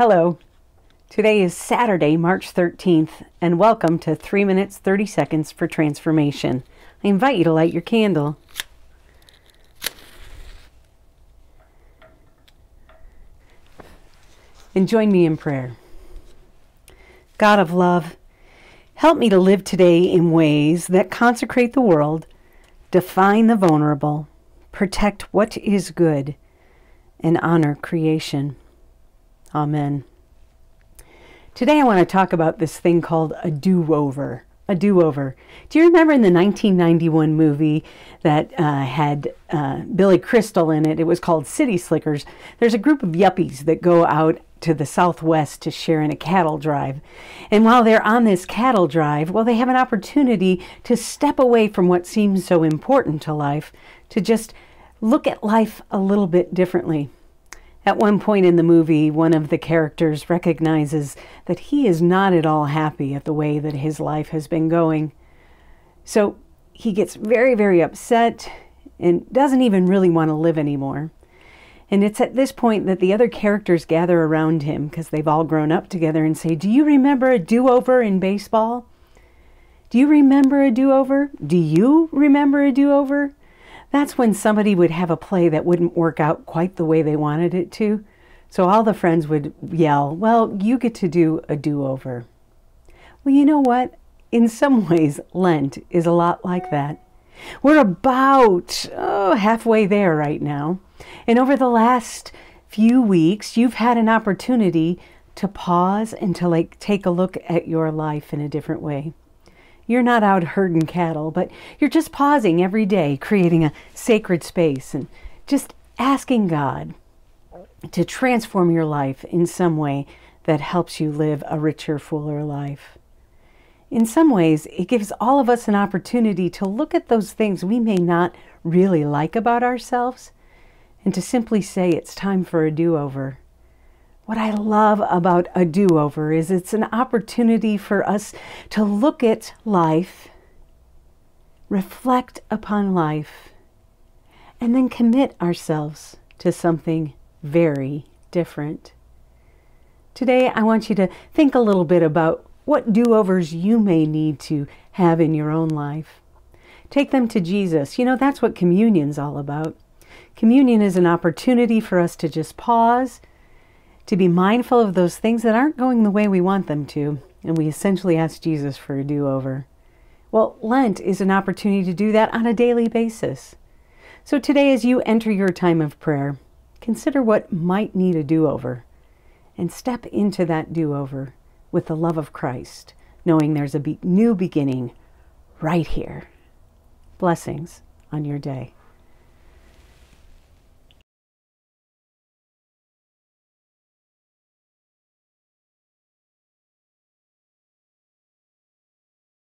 Hello. Today is Saturday, March 13th, and welcome to 3 minutes 30 seconds for transformation. I invite you to light your candle. And join me in prayer. God of love, help me to live today in ways that consecrate the world, define the vulnerable, protect what is good, and honor creation. Amen. Today I want to talk about this thing called a do over. A do over. Do you remember in the 1991 movie that uh, had uh, Billy Crystal in it? It was called City Slickers. There's a group of yuppies that go out to the southwest to share in a cattle drive. And while they're on this cattle drive, well, they have an opportunity to step away from what seems so important to life, to just look at life a little bit differently. At one point in the movie, one of the characters recognizes that he is not at all happy at the way that his life has been going. So he gets very, very upset and doesn't even really want to live anymore. And it's at this point that the other characters gather around him because they've all grown up together and say, Do you remember a do over in baseball? Do you remember a do over? Do you remember a do over? That's when somebody would have a play that wouldn't work out quite the way they wanted it to. So all the friends would yell, Well, you get to do a do over. Well, you know what? In some ways, Lent is a lot like that. We're about oh, halfway there right now. And over the last few weeks, you've had an opportunity to pause and to like take a look at your life in a different way. You're not out herding cattle, but you're just pausing every day, creating a sacred space and just asking God to transform your life in some way that helps you live a richer, fuller life. In some ways, it gives all of us an opportunity to look at those things we may not really like about ourselves and to simply say it's time for a do over. What I love about a do over is it's an opportunity for us to look at life, reflect upon life, and then commit ourselves to something very different. Today, I want you to think a little bit about what do overs you may need to have in your own life. Take them to Jesus. You know, that's what communion's all about. Communion is an opportunity for us to just pause to be mindful of those things that aren't going the way we want them to, and we essentially ask Jesus for a do over. Well, Lent is an opportunity to do that on a daily basis. So today, as you enter your time of prayer, consider what might need a do over and step into that do over with the love of Christ, knowing there's a be new beginning right here. Blessings on your day.